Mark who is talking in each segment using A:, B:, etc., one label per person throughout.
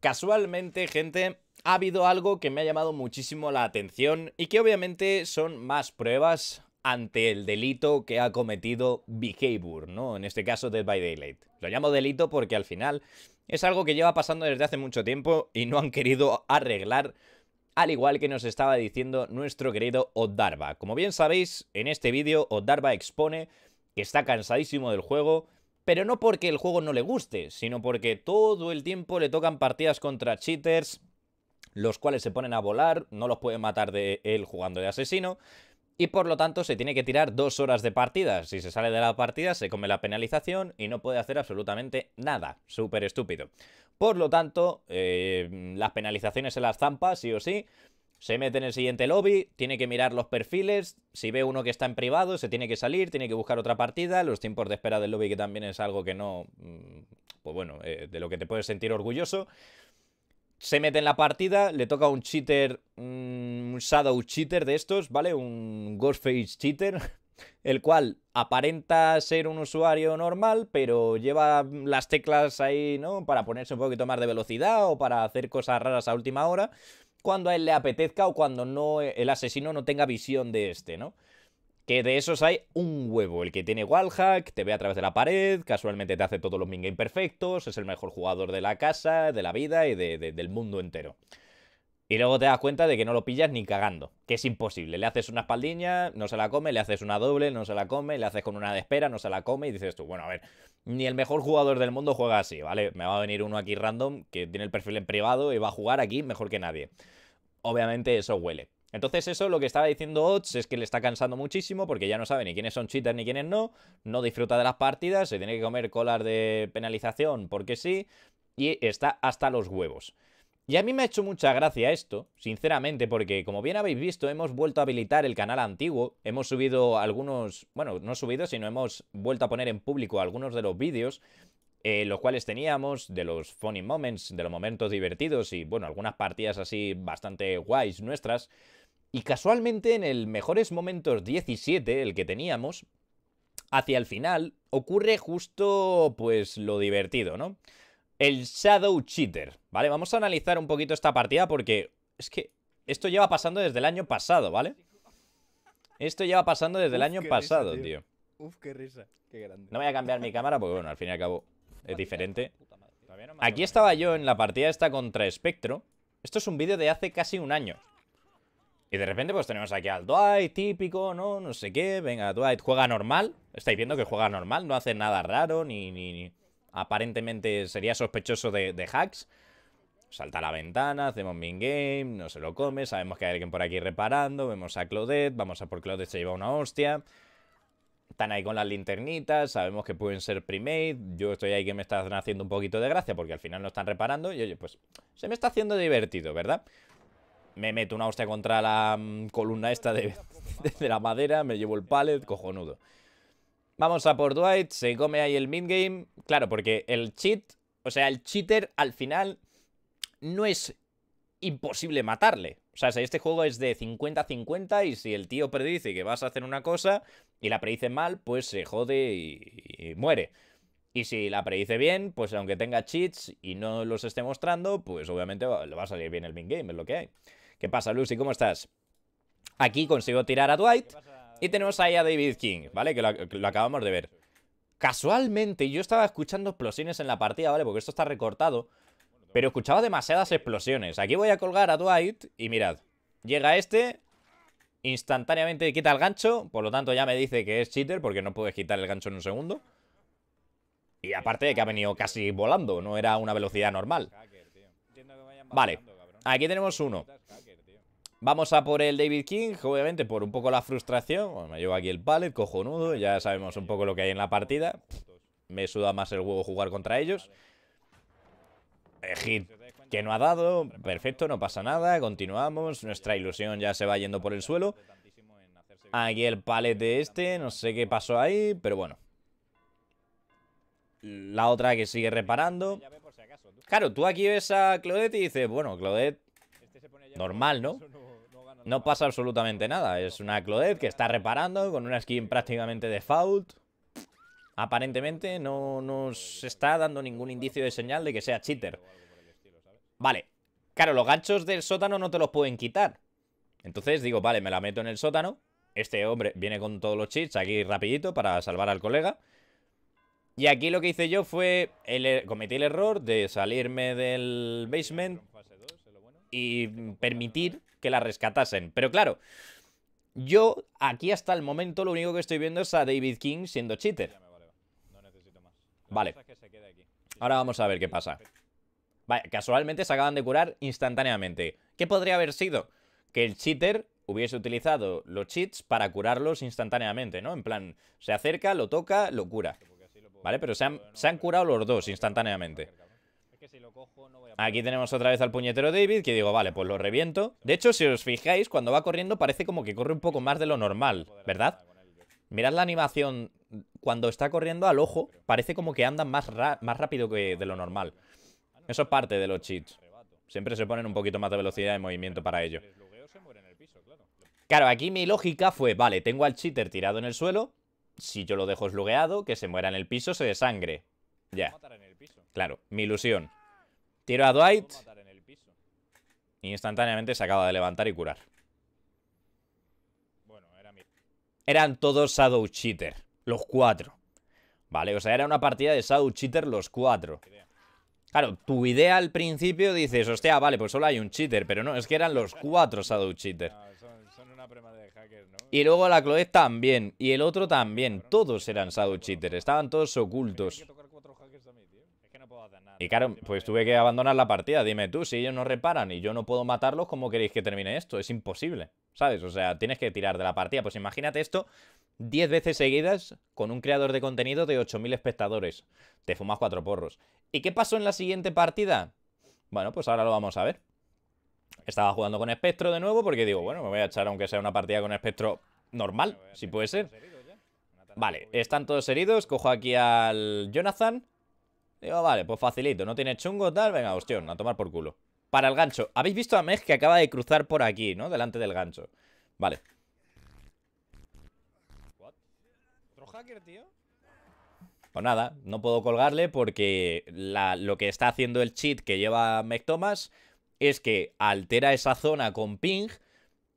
A: Casualmente, gente, ha habido algo que me ha llamado muchísimo la atención y que obviamente son más pruebas ante el delito que ha cometido Behavior, ¿no? En este caso Dead by Daylight. Lo llamo delito porque al final es algo que lleva pasando desde hace mucho tiempo y no han querido arreglar, al igual que nos estaba diciendo nuestro querido Oddarba. Como bien sabéis, en este vídeo Oddarba expone que está cansadísimo del juego, pero no porque el juego no le guste, sino porque todo el tiempo le tocan partidas contra cheaters, los cuales se ponen a volar, no los puede matar de él jugando de asesino, y por lo tanto se tiene que tirar dos horas de partida. Si se sale de la partida se come la penalización y no puede hacer absolutamente nada. Súper estúpido. Por lo tanto, eh, las penalizaciones se las zampa, sí o sí. Se mete en el siguiente lobby, tiene que mirar los perfiles, si ve uno que está en privado, se tiene que salir, tiene que buscar otra partida, los tiempos de espera del lobby que también es algo que no... Mm, pues bueno, eh, de lo que te puedes sentir orgulloso. Se mete en la partida, le toca un cheater, mm, un shadow cheater de estos, ¿vale? Un Ghostface cheater, el cual aparenta ser un usuario normal, pero lleva las teclas ahí, ¿no? Para ponerse un poquito más de velocidad o para hacer cosas raras a última hora cuando a él le apetezca o cuando no eh, el asesino no tenga visión de este, ¿no? Que de esos hay un huevo. El que tiene wallhack, te ve a través de la pared, casualmente te hace todos los mingame perfectos, es el mejor jugador de la casa, de la vida y del mundo entero. Y luego te das cuenta de que no lo pillas ni cagando, que es imposible. Le haces una espaldiña, no se la come, le haces una doble, no se la come, le haces con una de espera, no se la come y dices tú, bueno, a ver, ni el mejor jugador del mundo juega así, ¿vale? Me va a venir uno aquí random que tiene el perfil en privado y va a jugar aquí mejor que nadie obviamente eso huele. Entonces eso lo que estaba diciendo Ots es que le está cansando muchísimo porque ya no sabe ni quiénes son cheaters ni quiénes no, no disfruta de las partidas, se tiene que comer colas de penalización porque sí, y está hasta los huevos. Y a mí me ha hecho mucha gracia esto, sinceramente, porque como bien habéis visto, hemos vuelto a habilitar el canal antiguo, hemos subido algunos, bueno, no subido, sino hemos vuelto a poner en público algunos de los vídeos, eh, los cuales teníamos, de los funny moments, de los momentos divertidos y, bueno, algunas partidas así bastante guays nuestras. Y casualmente en el Mejores Momentos 17, el que teníamos, hacia el final, ocurre justo, pues, lo divertido, ¿no? El Shadow Cheater, ¿vale? Vamos a analizar un poquito esta partida porque es que esto lleva pasando desde el año pasado, ¿vale? Esto lleva pasando desde el año pasado, tío. tío. Uf, qué risa. Qué grande. No voy a cambiar mi cámara porque, bueno, al fin y al cabo es diferente. Aquí estaba yo en la partida esta contra Espectro. Esto es un vídeo de hace casi un año. Y de repente pues tenemos aquí al Dwight, típico, ¿no? No sé qué, venga, Dwight juega normal. Estáis viendo que juega normal, no hace nada raro, ni... ni, Aparentemente sería sospechoso de, hacks. Salta la ventana, hacemos min game, no se lo come, sabemos que hay alguien por aquí reparando, vemos a Claudette, vamos a por Claudette, se lleva una hostia están ahí con las linternitas, sabemos que pueden ser primate, yo estoy ahí que me están haciendo un poquito de gracia porque al final no están reparando y oye, pues se me está haciendo divertido, ¿verdad? Me meto una hostia contra la mm, columna esta de, de, la madera, me llevo el pallet, cojonudo. Vamos a por Dwight, se come ahí el midgame, claro, porque el cheat, o sea, el cheater al final no es imposible matarle. O sea, si este juego es de 50-50 y si el tío predice que vas a hacer una cosa, y la predice mal, pues se jode y, muere. Y si la predice bien, pues aunque tenga cheats y no los esté mostrando, pues obviamente le va a salir bien el minigame, es lo que hay. ¿Qué pasa, Lucy? ¿Cómo estás? Aquí consigo tirar a Dwight y tenemos ahí a David King, ¿vale? Que lo, acabamos de ver. Casualmente, yo estaba escuchando explosiones en la partida, ¿vale? Porque esto está recortado. Pero escuchaba demasiadas explosiones. Aquí voy a colgar a Dwight y mirad. Llega este, Instantáneamente quita el gancho, por lo tanto ya me dice que es cheater porque no puedes quitar el gancho en un segundo. Y aparte de que ha venido casi volando, no era una velocidad normal. Vale, aquí tenemos uno. Vamos a por el David King, obviamente por un poco la frustración. me llevo aquí el pallet, cojonudo, ya sabemos un poco lo que hay en la partida. Me suda más el huevo jugar contra ellos que no ha dado, perfecto, no pasa nada, continuamos, nuestra ilusión ya se va yendo por el suelo. Aquí el palet de este, no sé qué pasó ahí, pero bueno. La otra que sigue reparando. Claro, tú aquí ves a Claudette y dices, bueno, Claudette, normal, ¿no? No pasa absolutamente nada, es una Claudette que está reparando con una skin prácticamente default. Aparentemente no nos está dando ningún indicio de señal de que sea cheater. Vale, claro, los ganchos del sótano no te los pueden quitar. Entonces digo, vale, me la meto en el sótano. Este hombre viene con todos los cheats aquí rapidito para salvar al colega. Y aquí lo que hice yo fue, er-, cometí el error de salirme del basement y permitir que la rescatasen. Pero claro, yo aquí hasta el momento lo único que estoy viendo es a David King siendo cheater. Vale. Ahora vamos a ver qué pasa. Vaya, casualmente se acaban de curar instantáneamente. ¿Qué podría haber sido? Que el cheater hubiese utilizado los cheats para curarlos instantáneamente, ¿no? En plan, se acerca, lo toca, lo cura. ¿Vale? Pero se han, se curado los dos instantáneamente. Aquí tenemos otra vez al puñetero David Que digo, vale, pues lo reviento De hecho, si os fijáis, cuando va corriendo parece como que corre un poco más de lo normal ¿Verdad? Mirad la animación Cuando está corriendo al ojo Parece como que anda más, más rápido que de lo normal eso es parte de los cheats. Siempre se ponen un poquito más de velocidad de movimiento para ello. Claro, aquí mi lógica fue, vale, tengo al cheater tirado en el suelo. Si yo lo dejo slugueado, que se muera en el piso, se desangre. Ya. Claro, mi ilusión. Tiro a Dwight. instantáneamente se acaba de levantar y curar. Eran todos Shadow Cheater. Los cuatro. Vale, o sea, era una partida de Shadow Cheater los cuatro. Claro, tu idea al principio dices, hostia, vale, pues solo hay un cheater, pero no, es que eran los cuatro Shadow Cheaters. Y luego la Chloe también, y el otro también, todos eran Shadow Cheaters, estaban todos ocultos. Y claro, pues tuve que abandonar la partida, dime tú, si ellos no reparan y yo no puedo matarlos, ¿cómo queréis que termine esto? Es imposible. ¿sabes? O sea, tienes que tirar de la partida. Pues imagínate esto 10 veces seguidas con un creador de contenido de 8.000 espectadores. Te fumas cuatro porros. ¿Y qué pasó en la siguiente partida? Bueno, pues ahora lo vamos a ver. Estaba jugando con Espectro de nuevo porque digo, bueno, me voy a echar aunque sea una partida con Espectro normal, si puede ser. Vale, están todos heridos. Cojo aquí al Jonathan. Digo, vale, pues facilito. No tiene chungo, tal. Venga, hostión, a tomar por culo para el gancho. Habéis visto a Meg que acaba de cruzar por aquí, ¿no? Delante del gancho. Vale. ¿Otro hacker, tío? Pues nada, no puedo colgarle porque lo que está haciendo el cheat que lleva Meg Thomas es que altera esa zona con ping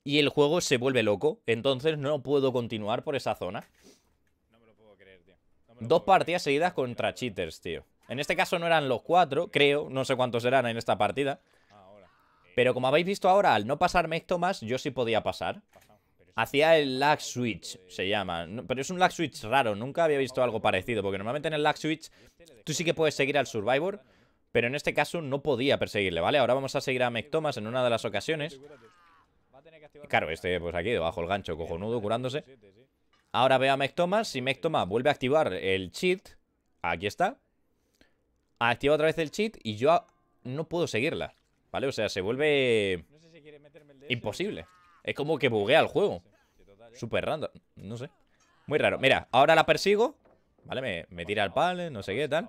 A: y el juego se vuelve loco. Entonces no puedo continuar por esa zona. No me lo puedo creer, tío. Dos partidas seguidas contra cheaters, tío. En este caso no eran los cuatro, creo. No sé cuántos eran en esta partida. Pero como habéis visto ahora, al no pasar Mechtomas, yo sí podía pasar. Hacía el lag switch, se llama. Pero es un lag switch raro, nunca había visto algo parecido. Porque normalmente en el lag switch tú sí que puedes seguir al Survivor. Pero en este caso no podía perseguirle, ¿vale? Ahora vamos a seguir a Thomas en una de las ocasiones. Claro, este pues aquí debajo el gancho, cojonudo, curándose. Ahora veo a Thomas Si Mectomas vuelve a activar el cheat, aquí está. Activa otra vez el cheat y yo no puedo seguirla. ¿Vale? O sea, se vuelve imposible. Es como que buguea el juego. Súper random. No sé. Muy raro. Mira, ahora la persigo. ¿Vale? Me, me tira al palo, no sé qué, tal.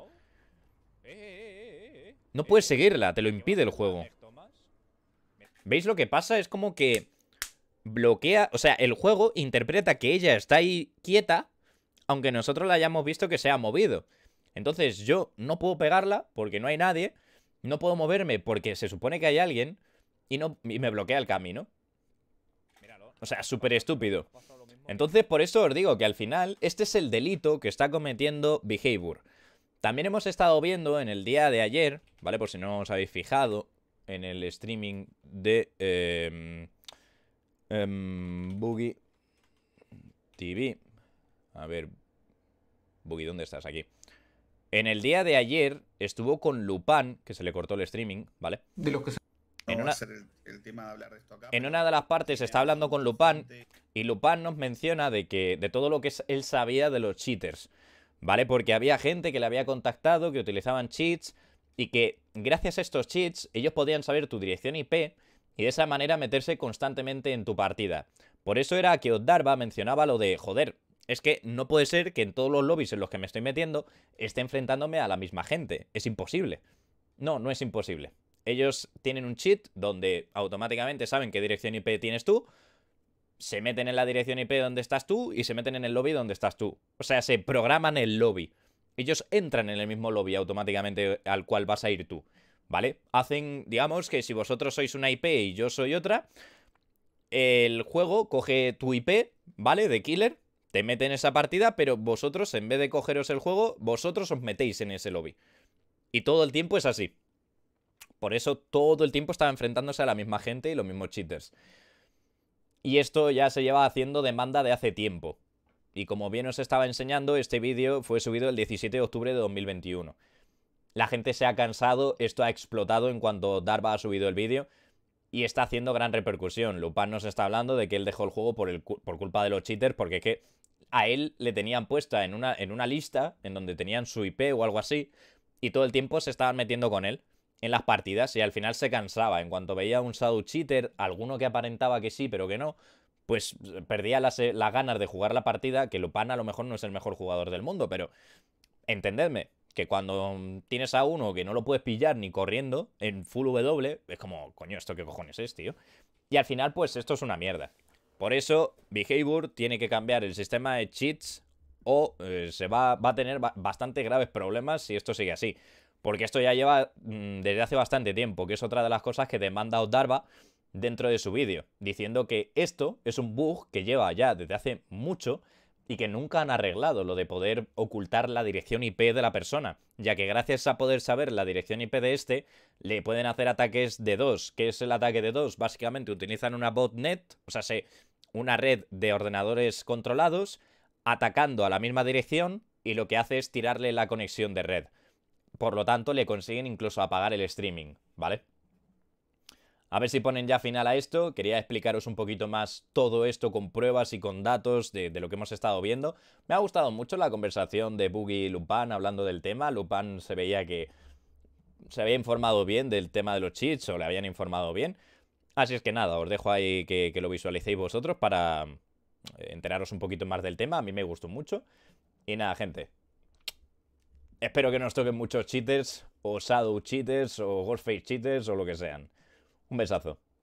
A: Eh, eh, eh, no puedes seguirla, te lo impide el juego. ¿Veis lo que pasa? Es como que bloquea... O sea, el juego interpreta que ella está ahí quieta, aunque nosotros la hayamos visto que se ha movido. Entonces yo no puedo pegarla porque no hay nadie no puedo moverme porque se supone que hay alguien y, no, me bloquea el camino. O sea, súper estúpido. Entonces, por eso os digo que al final este es el delito que está cometiendo Behavior. También hemos estado viendo en el día de ayer, ¿vale? Por si no os habéis fijado, en el streaming de eh, Boogie TV. A ver, Boogie, ¿dónde estás? Aquí. En el día de ayer estuvo con Lupán, que se le cortó el streaming, ¿vale? De que En una, de las partes está hablando con Lupán y Lupán nos menciona de que de todo lo que él sabía de los cheaters, ¿vale? Porque había gente que le había contactado, que utilizaban cheats y que gracias a estos cheats ellos podían saber tu dirección IP y de esa manera meterse constantemente en tu partida. Por eso era que Oddarba mencionaba lo de, joder, es que no puede ser que en todos los lobbies en los que me estoy metiendo esté enfrentándome a la misma gente. Es imposible. No, no es imposible. Ellos tienen un cheat donde automáticamente saben qué dirección IP tienes tú, se meten en la dirección IP donde estás tú y se meten en el lobby donde estás tú. O sea, se programan el lobby. Ellos entran en el mismo lobby automáticamente al cual vas a ir tú. ¿Vale? Hacen, digamos, que si vosotros sois una IP y yo soy otra, el juego coge tu IP, ¿vale? De killer, te mete en esa partida, pero vosotros, en vez de cogeros el juego, vosotros os metéis en ese lobby. Y todo el tiempo es así. Por eso todo el tiempo estaba enfrentándose a la misma gente y los mismos cheaters. Y esto ya se lleva haciendo demanda de hace tiempo. Y como bien os estaba enseñando, este vídeo fue subido el 17 de octubre de 2021. La gente se ha cansado, esto ha explotado en cuanto Darba ha subido el vídeo y está haciendo gran repercusión. Lupan nos está hablando de que él dejó el juego por, por culpa de los cheaters porque es que a él le tenían puesta en una, en una lista, en donde tenían su IP o algo así, y todo el tiempo se estaban metiendo con él en las partidas y al final se cansaba. En cuanto veía un Shadow Cheater, alguno que aparentaba que sí, pero que no, pues eh, perdía las, eh, las ganas de jugar la partida, que Lupan a lo mejor no es el mejor jugador del mundo, pero entendedme, que cuando mm, tienes a uno que no lo puedes pillar ni corriendo en full W, es como, coño, ¿esto qué cojones es, tío? Y al final, pues esto es una mierda. Por eso, Behavior tiene que cambiar el sistema de cheats o eh, se va, a tener bastante graves problemas si esto sigue así. Porque esto ya lleva mm, desde hace bastante tiempo, que es otra de las cosas que demanda Odarva dentro de su vídeo, diciendo que esto es un bug que lleva ya desde hace mucho y que nunca han arreglado lo de poder ocultar la dirección IP de la persona, ya que gracias a poder saber la dirección IP de este, le pueden hacer ataques de dos. ¿Qué es el ataque de dos? Básicamente utilizan una botnet, o sea, se una red de ordenadores controlados atacando a la misma dirección y lo que hace es tirarle la conexión de red. Por lo tanto, le consiguen incluso apagar el streaming, ¿vale? A ver si ponen ya final a esto. Quería explicaros un poquito más todo esto con pruebas y con datos de, lo que hemos estado viendo. Me ha gustado mucho la conversación de Boogie y Lupin hablando del tema. Lupin se veía que se había informado bien del tema de los cheats o le habían informado bien. Así es que nada, os dejo ahí que, lo visualicéis vosotros para eh, enteraros un poquito más del tema. A mí me gustó mucho. Y nada, gente. Espero que no os toquen muchos cheaters, o Shadow cheaters, o Ghostface cheaters, o lo que sean. Un besazo.